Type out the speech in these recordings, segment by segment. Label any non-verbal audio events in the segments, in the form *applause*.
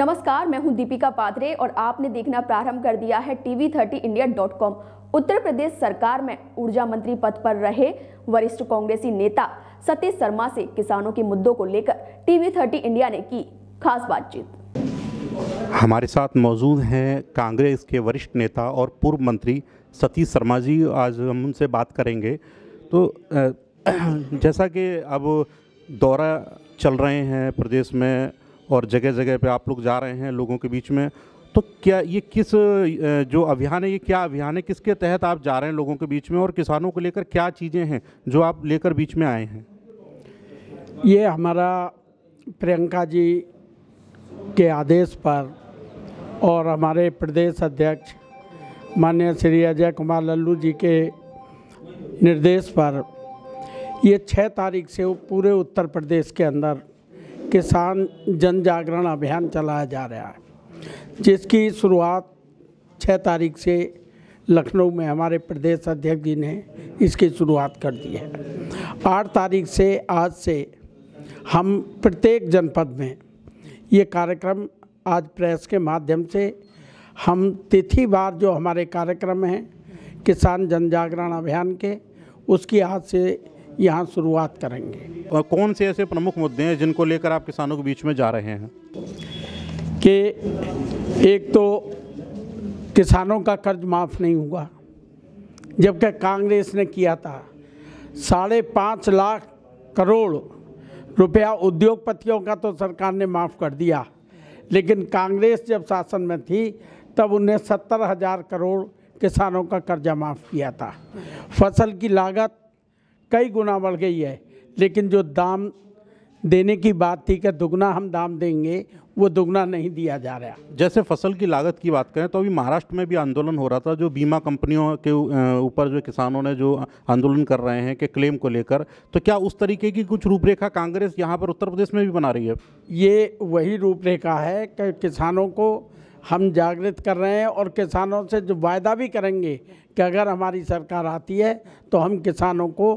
नमस्कार मैं हूं दीपिका पादरे और आपने देखना प्रारंभ कर दिया है T V thirty India dot com Uttar Pradesh सरकार में ऊर्जा मंत्री पद पर रहे वरिष्ठ कांग्रेसी नेता सतीश शर्मा से किसानों के मुद्दों को लेकर टी वी थर्टी इंडिया ने की खास बातचीत हमारे साथ मौजूद हैं कांग्रेस के वरिष्ठ नेता और पूर्व मंत्री सतीश शर्मा जी आज हम उनसे बात करेंगे तो *clears throat* जैसा कि अब दौरा चल रहे हैं प्रदेश में और जगह जगह पे आप लोग जा रहे हैं लोगों के बीच में तो क्या ये किस जो अभियान है ये क्या अभियान है किसके तहत आप जा रहे हैं लोगों के बीच में और किसानों को लेकर क्या चीज़ें हैं जो आप लेकर बीच में आए हैं ये हमारा प्रियंका जी के आदेश पर और हमारे प्रदेश अध्यक्ष मान्य श्री अजय कुमार लल्लू जी के निर्देश पर ये छः तारीख से पूरे उत्तर प्रदेश के अंदर किसान जन जागरण अभियान चलाया जा रहा है जिसकी शुरुआत 6 तारीख से लखनऊ में हमारे प्रदेश अध्यक्ष जी ने इसकी शुरुआत कर दी है आठ तारीख से आज से हम प्रत्येक जनपद में ये कार्यक्रम आज प्रेस के माध्यम से हम तिथि बार जो हमारे कार्यक्रम हैं किसान जन जागरण अभियान के उसकी आज से यहाँ शुरुआत करेंगे और कौन से ऐसे प्रमुख मुद्दे हैं जिनको लेकर आप किसानों के बीच में जा रहे हैं कि एक तो किसानों का कर्ज माफ़ नहीं हुआ जबकि कांग्रेस ने किया था साढ़े पाँच लाख करोड़ रुपया उद्योगपतियों का तो सरकार ने माफ़ कर दिया लेकिन कांग्रेस जब शासन में थी तब उन्हें सत्तर हज़ार करोड़ किसानों का कर्जा माफ़ किया था फसल की लागत कई गुना बढ़ गई है लेकिन जो दाम देने की बात थी कि दुगना हम दाम देंगे वो दुगना नहीं दिया जा रहा जैसे फसल की लागत की बात करें तो अभी महाराष्ट्र में भी आंदोलन हो रहा था जो बीमा कंपनियों के ऊपर जो किसानों ने जो आंदोलन कर रहे हैं कि क्लेम को लेकर तो क्या उस तरीके की कुछ रूपरेखा कांग्रेस यहाँ पर उत्तर प्रदेश में भी बना रही है ये वही रूपरेखा है कि किसानों को हम जागृत कर रहे हैं और किसानों से जो वायदा भी करेंगे कि अगर हमारी सरकार आती है तो हम किसानों को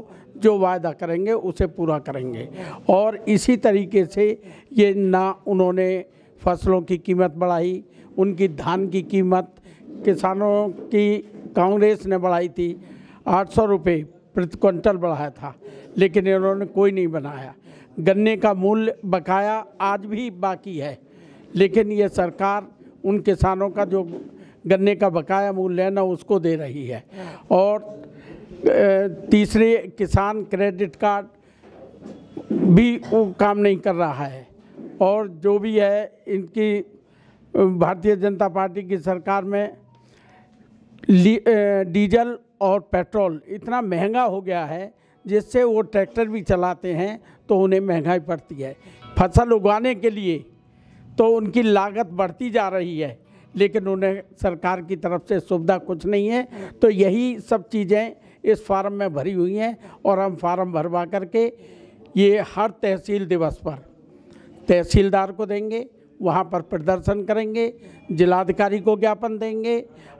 जो वायदा करेंगे उसे पूरा करेंगे और इसी तरीके से ये ना उन्होंने फसलों की कीमत बढ़ाई उनकी धान की कीमत किसानों की कांग्रेस ने बढ़ाई थी आठ सौ रुपये प्रति क्विंटल बढ़ाया था लेकिन इन्होंने कोई नहीं बनाया गन्ने का मूल्य बकाया आज भी बाकी है लेकिन ये सरकार उन किसानों का जो गन्ने का बकाया मूल्य है उसको दे रही है और तीसरे किसान क्रेडिट कार्ड भी वो काम नहीं कर रहा है और जो भी है इनकी भारतीय जनता पार्टी की सरकार में डीजल और पेट्रोल इतना महंगा हो गया है जिससे वो ट्रैक्टर भी चलाते हैं तो उन्हें महंगाई पड़ती है फसल उगाने के लिए तो उनकी लागत बढ़ती जा रही है लेकिन उन्हें सरकार की तरफ से सुविधा कुछ नहीं है तो यही सब चीज़ें इस फार्म में भरी हुई हैं और हम फार्म भरवा करके ये हर तहसील दिवस पर तहसीलदार को देंगे वहाँ पर प्रदर्शन करेंगे जिलाधिकारी को ज्ञापन देंगे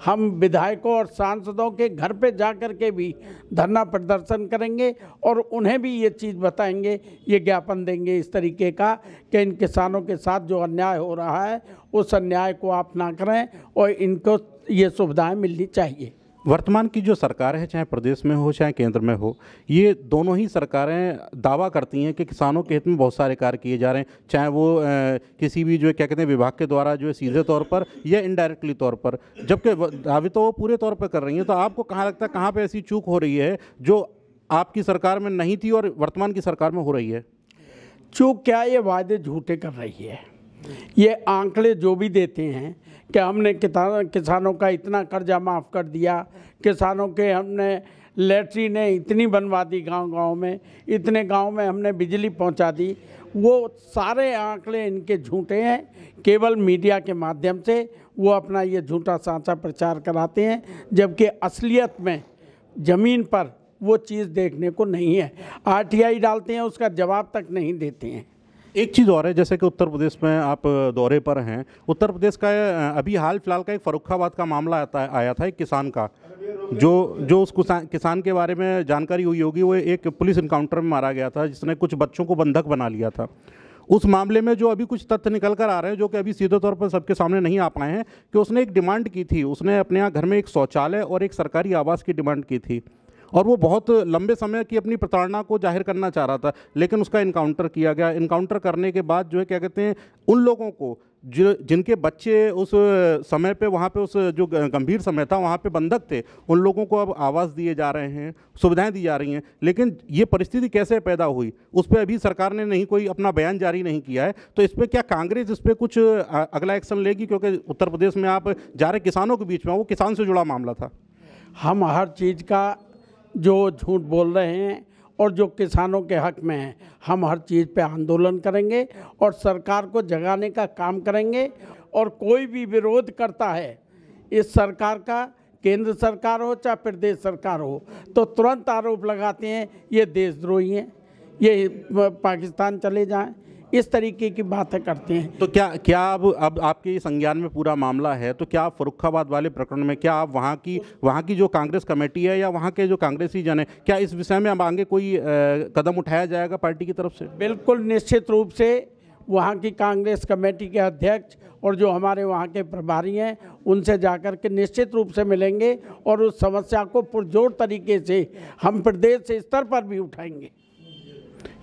हम विधायकों और सांसदों के घर पे जा कर के भी धरना प्रदर्शन करेंगे और उन्हें भी ये चीज़ बताएंगे ये ज्ञापन देंगे इस तरीके का कि इन किसानों के साथ जो अन्याय हो रहा है उस अन्याय को आप ना करें और इनको ये सुविधाएं मिलनी चाहिए वर्तमान की जो सरकार है चाहे प्रदेश में हो चाहे केंद्र में हो ये दोनों ही सरकारें दावा करती हैं कि किसानों के हित में बहुत सारे कार्य किए जा रहे हैं चाहे वो ए, किसी भी जो क्या कहते हैं विभाग के द्वारा जो है सीधे तौर पर या इनडायरेक्टली तौर पर जबकि दावे तो वो पूरे तौर पर कर रही हैं तो आपको कहाँ लगता है कहाँ पर ऐसी चूक हो रही है जो आपकी सरकार में नहीं थी और वर्तमान की सरकार में हो रही है चूक क्या ये वादे झूठे कर रही है ये आंकड़े जो भी देते हैं कि हमने किसानों का इतना कर्जा माफ़ कर दिया किसानों के हमने लेटरीने इतनी बनवा दी गांव गांव में इतने गांव में हमने बिजली पहुंचा दी वो सारे आंकड़े इनके झूठे हैं केवल मीडिया के माध्यम से वो अपना ये झूठा सांचा प्रचार कराते हैं जबकि असलियत में ज़मीन पर वो चीज़ देखने को नहीं है आरटीआई डालते हैं उसका जवाब तक नहीं देते हैं एक चीज़ और है जैसे कि उत्तर प्रदेश में आप दौरे पर हैं उत्तर प्रदेश का अभी हाल फिलहाल का एक फ़रुखाबाद का मामला आता आया था एक किसान का जो जो उस किसान के बारे में जानकारी हुई होगी वो एक पुलिस इनकाउंटर में मारा गया था जिसने कुछ बच्चों को बंधक बना लिया था उस मामले में जो अभी कुछ तथ्य निकल कर आ रहे हैं जो कि अभी सीधे तौर पर सबके सामने नहीं आ पाए हैं कि उसने एक डिमांड की थी उसने अपने यहाँ घर में एक शौचालय और एक सरकारी आवास की डिमांड की थी और वो बहुत लंबे समय की अपनी प्रताड़ना को जाहिर करना चाह रहा था लेकिन उसका इनकाउंटर किया गया इनकाउंटर करने के बाद जो है क्या कहते हैं उन लोगों को जो जिनके बच्चे उस समय पे वहाँ पे उस जो गंभीर समय था वहाँ पे बंधक थे उन लोगों को अब आवाज़ दिए जा रहे हैं सुविधाएं दी जा रही हैं लेकिन ये परिस्थिति कैसे पैदा हुई उस पर अभी सरकार ने नहीं कोई अपना बयान जारी नहीं किया है तो इस पर क्या कांग्रेस इस पर कुछ अगला एक्शन लेगी क्योंकि उत्तर प्रदेश में आप जा रहे किसानों के बीच में वो किसान से जुड़ा मामला था हम हर चीज़ का जो झूठ बोल रहे हैं और जो किसानों के हक में हैं हम हर चीज़ पे आंदोलन करेंगे और सरकार को जगाने का काम करेंगे और कोई भी विरोध करता है इस सरकार का केंद्र सरकार हो चाहे प्रदेश सरकार हो तो तुरंत आरोप लगाते हैं ये देशद्रोही हैं ये पाकिस्तान चले जाएं इस तरीके की बातें करते हैं तो क्या क्या अब अब आपके संज्ञान में पूरा मामला है तो क्या फरुखाबाद वाले प्रकरण में क्या आप वहाँ की वहाँ की जो कांग्रेस कमेटी है या वहाँ के जो कांग्रेसी जन है क्या इस विषय में अब आगे कोई आ, कदम उठाया जाएगा पार्टी की तरफ से बिल्कुल निश्चित रूप से वहाँ की कांग्रेस कमेटी के अध्यक्ष और जो हमारे वहाँ के प्रभारी हैं उनसे जाकर के निश्चित रूप से मिलेंगे और उस समस्या को पुरजोर तरीके से हम प्रदेश स्तर पर भी उठाएंगे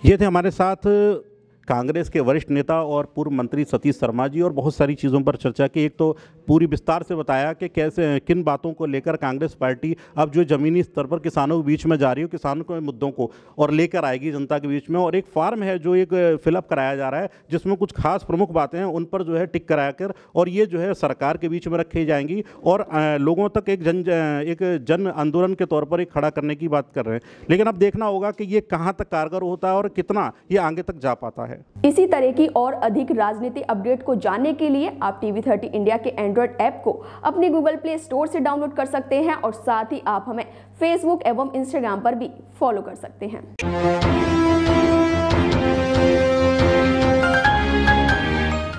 ये थे हमारे साथ कांग्रेस के वरिष्ठ नेता और पूर्व मंत्री सतीश शर्मा जी और बहुत सारी चीज़ों पर चर्चा की एक तो पूरी विस्तार से बताया कि कैसे किन बातों को लेकर कांग्रेस पार्टी अब जो ज़मीनी स्तर पर किसानों के बीच में जा रही हो किसानों के मुद्दों को और लेकर आएगी जनता के बीच में और एक फार्म है जो एक फिलअप कराया जा रहा है जिसमें कुछ खास प्रमुख बातें हैं उन पर जो है टिक करा कर और ये जो है सरकार के बीच में रखी जाएंगी और लोगों तक एक जन एक जन आंदोलन के तौर पर एक खड़ा करने की बात कर रहे हैं लेकिन अब देखना होगा कि ये कहाँ तक कारगर होता है और कितना ये आगे तक जा पाता है है इसी तरह की और अधिक राजनीति अपडेट को जानने के लिए आप टीवी थर्टी इंडिया के एंड्रॉइड ऐप को अपने गूगल प्ले स्टोर से डाउनलोड कर सकते हैं और साथ ही आप हमें फेसबुक एवं इंस्टाग्राम पर भी फॉलो कर सकते हैं